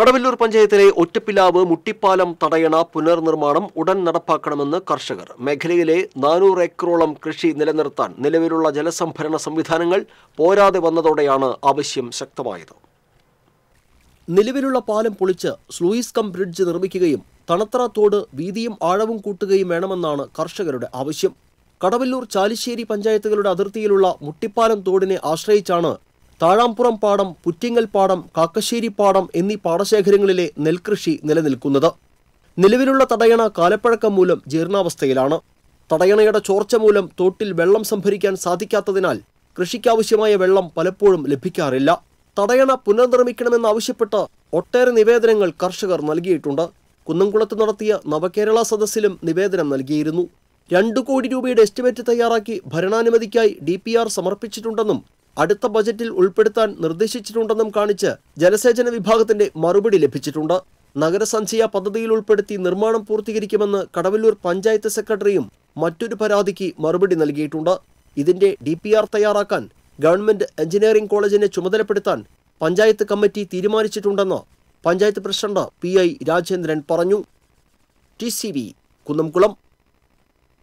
കടവല്ലൂർ പഞ്ചായത്തിലെ ഒറ്റപ്പിലാവ് മുട്ടിപ്പാലം തടയണ പുനർനിർമ്മാണം ഉടൻ നടപ്പാക്കണമെന്ന് കർഷകർ മേഖലയിലെ നാനൂറ് ഏക്കറോളം കൃഷി നിലനിർത്താൻ നിലവിലുള്ള ജലസംഭരണ സംവിധാനങ്ങൾ പോരാതെ വന്നതോടെയാണ് ആവശ്യം ശക്തമായത് നിലവിലുള്ള പാലം പൊളിച്ച് സ്ലൂയിസ് കം ബ്രിഡ്ജ് നിർമ്മിക്കുകയും തണത്ര തോട് വീതിയും ആഴവും കൂട്ടുകയും വേണമെന്നാണ് കർഷകരുടെ ആവശ്യം കടവല്ലൂർ ചാലിശ്ശേരി പഞ്ചായത്തുകളുടെ അതിർത്തിയിലുള്ള മുട്ടിപ്പാലം തോടിനെ ആശ്രയിച്ചാണ് താഴാംപുറം പാടം പുറ്റിങ്ങൽ പാടം കാക്കശ്ശേരി പാടം എന്നീ പാടശേഖരങ്ങളിലെ നെൽകൃഷി നിലനിൽക്കുന്നത് നിലവിലുള്ള തടയണ കാലപ്പഴക്കം മൂലം ജീർണാവസ്ഥയിലാണ് തടയണയുടെ ചോർച്ച മൂലം തോട്ടിൽ വെള്ളം സംഭരിക്കാൻ സാധിക്കാത്തതിനാൽ കൃഷിക്കാവശ്യമായ വെള്ളം പലപ്പോഴും ലഭിക്കാറില്ല തടയണ പുനർനിർമ്മിക്കണമെന്നാവശ്യപ്പെട്ട് ഒട്ടേറെ നിവേദനങ്ങൾ കർഷകർ നൽകിയിട്ടുണ്ട് കുന്നംകുളത്ത് നടത്തിയ നവകേരള സദസ്സിലും നിവേദനം നൽകിയിരുന്നു രണ്ടു കോടി രൂപയുടെ എസ്റ്റിമേറ്റ് തയ്യാറാക്കി ഭരണാനുമതിക്കായി ഡി സമർപ്പിച്ചിട്ടുണ്ടെന്നും അടുത്ത ബജറ്റിൽ ഉൾപ്പെടുത്താൻ നിർദ്ദേശിച്ചിട്ടുണ്ടെന്നും കാണിച്ച് ജലസേചന വിഭാഗത്തിന്റെ മറുപടി ലഭിച്ചിട്ടുണ്ട് നഗരസഞ്ചയ പദ്ധതിയിൽ ഉൾപ്പെടുത്തി നിർമ്മാണം പൂർത്തീകരിക്കുമെന്ന് കടവല്ലൂർ പഞ്ചായത്ത് സെക്രട്ടറിയും മറ്റൊരു പരാതിക്ക് മറുപടി നൽകിയിട്ടുണ്ട് ഇതിന്റെ ഡി തയ്യാറാക്കാൻ ഗവൺമെന്റ് എഞ്ചിനീയറിംഗ് കോളേജിനെ ചുമതലപ്പെടുത്താൻ പഞ്ചായത്ത് കമ്മിറ്റി തീരുമാനിച്ചിട്ടുണ്ടെന്ന് panchayat president P I Rajendran പറഞ്ഞു ടി സി വി കുന്നംകുളം